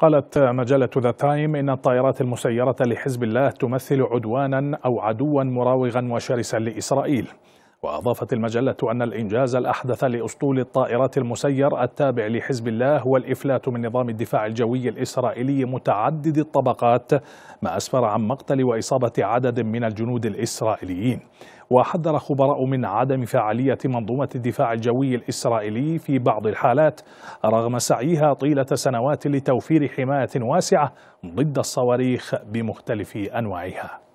قالت مجلة ذا تايم إن الطائرات المسيرة لحزب الله تمثل عدوانا أو عدوا مراوغا وشرسا لإسرائيل وأضافت المجلة أن الإنجاز الأحدث لأسطول الطائرات المسير التابع لحزب الله هو الإفلات من نظام الدفاع الجوي الإسرائيلي متعدد الطبقات ما أسفر عن مقتل وإصابة عدد من الجنود الإسرائيليين وحذر خبراء من عدم فعالية منظومة الدفاع الجوي الإسرائيلي في بعض الحالات رغم سعيها طيلة سنوات لتوفير حماية واسعة ضد الصواريخ بمختلف أنواعها